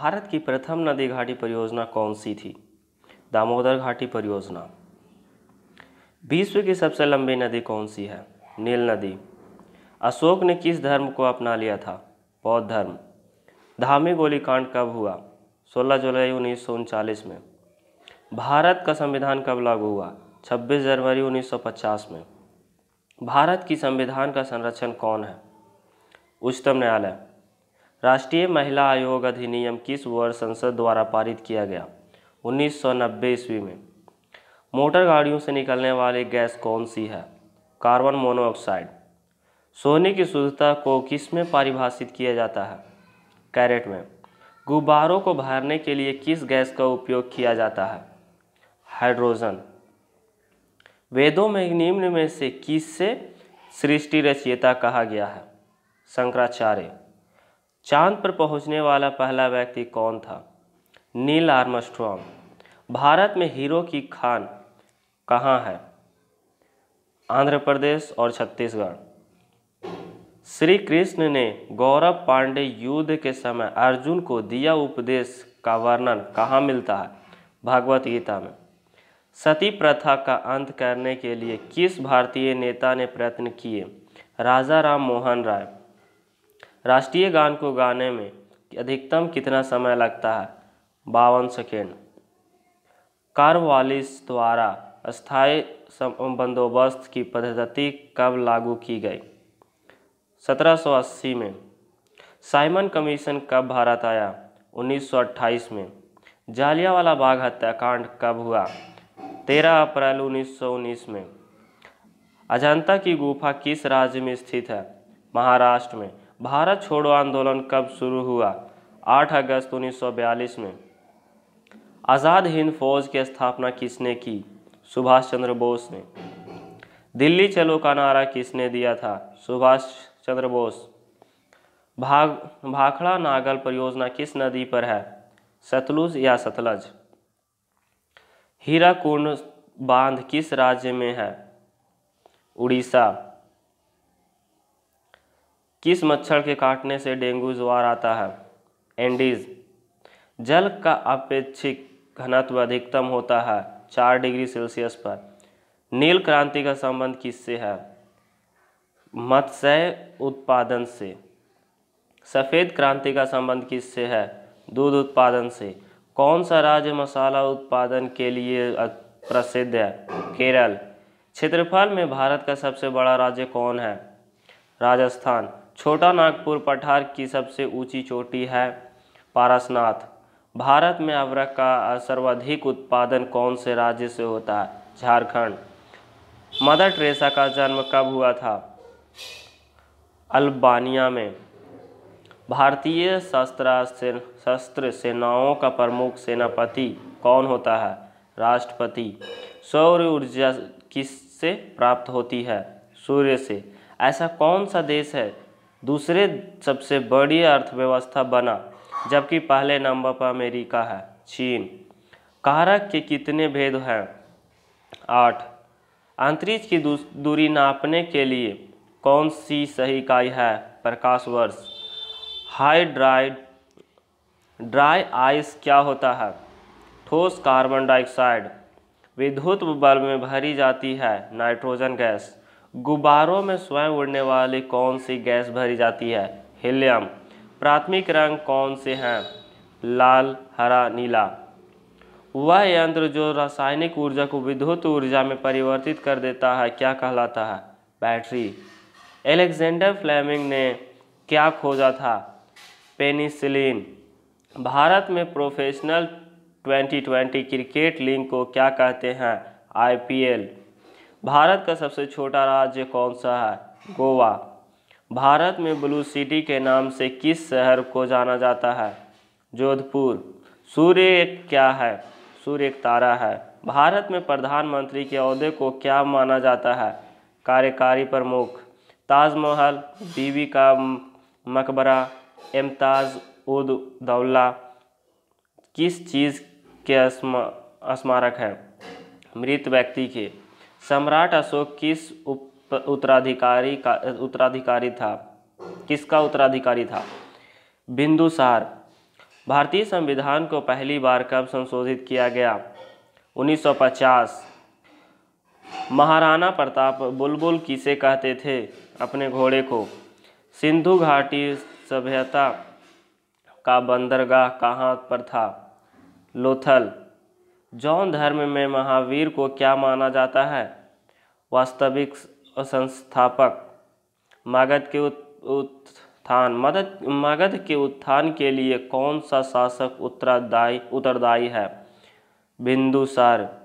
भारत की प्रथम नदी घाटी परियोजना कौन सी थी दामोदर घाटी परियोजना विश्व की सबसे लंबी नदी कौन सी है नील नदी अशोक ने किस धर्म को अपना लिया था बौद्ध धर्म धामी गोलीकांड कब हुआ 16 जुलाई उन्नीस में भारत का संविधान कब लागू हुआ 26 जनवरी 1950 में भारत की संविधान का संरक्षण कौन है उच्चतम न्यायालय राष्ट्रीय महिला आयोग अधिनियम किस वर्ष संसद द्वारा पारित किया गया 1990 ईस्वी में मोटर गाड़ियों से निकलने वाली गैस कौन सी है कार्बन मोनोऑक्साइड सोने की शुद्धता को किस में परिभाषित किया जाता है कैरेट में गुब्बारों को भरने के लिए किस गैस का उपयोग किया जाता है हाइड्रोजन वेदों में निम्न में से किस से सृष्टि रचयिता कहा गया है शंकराचार्य चांद पर पहुंचने वाला पहला व्यक्ति कौन था नील आर्मस्ट्रॉन्ग भारत में हीरो की खान कहाँ है आंध्र प्रदेश और छत्तीसगढ़ श्री कृष्ण ने गौरव पांडे युद्ध के समय अर्जुन को दिया उपदेश का वर्णन कहाँ मिलता है भागवत गीता में सती प्रथा का अंत करने के लिए किस भारतीय नेता ने प्रयत्न किए राजा राम मोहन राय राष्ट्रीय गान को गाने में अधिकतम कितना समय लगता है बावन सेकेंड कार्वालिस द्वारा स्थायी बंदोबस्त की पद्धति कब लागू की गई 1780 में साइमन कमीशन कब भारत आया 1928 में जालियावाला बाग हत्याकांड कब हुआ 13 अप्रैल 1919 में अजंता की गुफा किस राज्य में स्थित है महाराष्ट्र में भारत छोड़ो आंदोलन कब शुरू हुआ 8 अगस्त 1942 में आज़ाद हिंद फौज की स्थापना किसने की सुभाष चंद्र बोस ने दिल्ली चलो का नारा किसने दिया था सुभाष चंद्र बोस भाग भाखड़ा नागल परियोजना किस नदी पर है सतलुज या सतलज कुंड बांध किस राज्य में है उड़ीसा किस मच्छर के काटने से डेंगू ज्वार आता है एंडीज जल का अपेक्षिक घनत्व अधिकतम होता है चार डिग्री सेल्सियस पर नील क्रांति का संबंध किससे है मत्स्य उत्पादन से सफ़ेद क्रांति का संबंध किससे है दूध उत्पादन से कौन सा राज्य मसाला उत्पादन के लिए प्रसिद्ध है केरल क्षेत्रफल में भारत का सबसे बड़ा राज्य कौन है राजस्थान छोटा नागपुर पठार की सबसे ऊंची चोटी है पारसनाथ भारत में अवरक का सर्वाधिक उत्पादन कौन से राज्य से होता है झारखंड मदर ट्रेसा का जन्म कब हुआ था अल्बानिया में भारतीय शस्त्र से, शस्त्र सेनाओं का प्रमुख सेनापति कौन होता है राष्ट्रपति सौर ऊर्जा किससे प्राप्त होती है सूर्य से ऐसा कौन सा देश है दूसरे सबसे बड़ी अर्थव्यवस्था बना जबकि पहले नंबर पर अमेरिका है चीन कारक के कितने भेद हैं आठ अंतरिक्ष की दूरी नापने के लिए कौन सी सही इकाई है प्रकाश वर्ष हाई ड्राइड ड्राई आइस क्या होता है ठोस कार्बन डाइऑक्साइड विद्युत बल्ब में भरी जाती है नाइट्रोजन गैस गुब्बारों में स्वयं उड़ने वाली कौन सी गैस भरी जाती है हीलियम प्राथमिक रंग कौन से हैं लाल हरा नीला वह यंत्र जो रासायनिक ऊर्जा को विद्युत ऊर्जा में परिवर्तित कर देता है क्या कहलाता है बैटरी एलेक्जेंडर फ्लेमिंग ने क्या खोजा था पेनिसिलिन भारत में प्रोफेशनल 2020 क्रिकेट लीग को क्या कहते हैं आईपीएल भारत का सबसे छोटा राज्य कौन सा है गोवा भारत में ब्लू सिटी के नाम से किस शहर को जाना जाता है जोधपुर सूर्य एक क्या है सूर्य एक तारा है भारत में प्रधानमंत्री के अहदे को क्या माना जाता है कार्यकारी प्रमुख ताजमहल बीवी का मकबरा एमताज उद दौला किस चीज़ के स्मारक है मृत व्यक्ति के सम्राट अशोक किस उप उत्तराधिकारी का उत्तराधिकारी था किसका उत्तराधिकारी था बिंदुसार भारतीय संविधान को पहली बार कब संशोधित किया गया 1950 महाराणा प्रताप बुलबुल किसे कहते थे अपने घोड़े को सिंधु घाटी सभ्यता का बंदरगाह कहाँ पर था लोथल जौन धर्म में महावीर को क्या माना जाता है वास्तविक संस्थापक मगध के उत्थान मदद मगध के उत्थान के लिए कौन सा शासक उत्तरादायी उत्तरदायी है बिंदुसार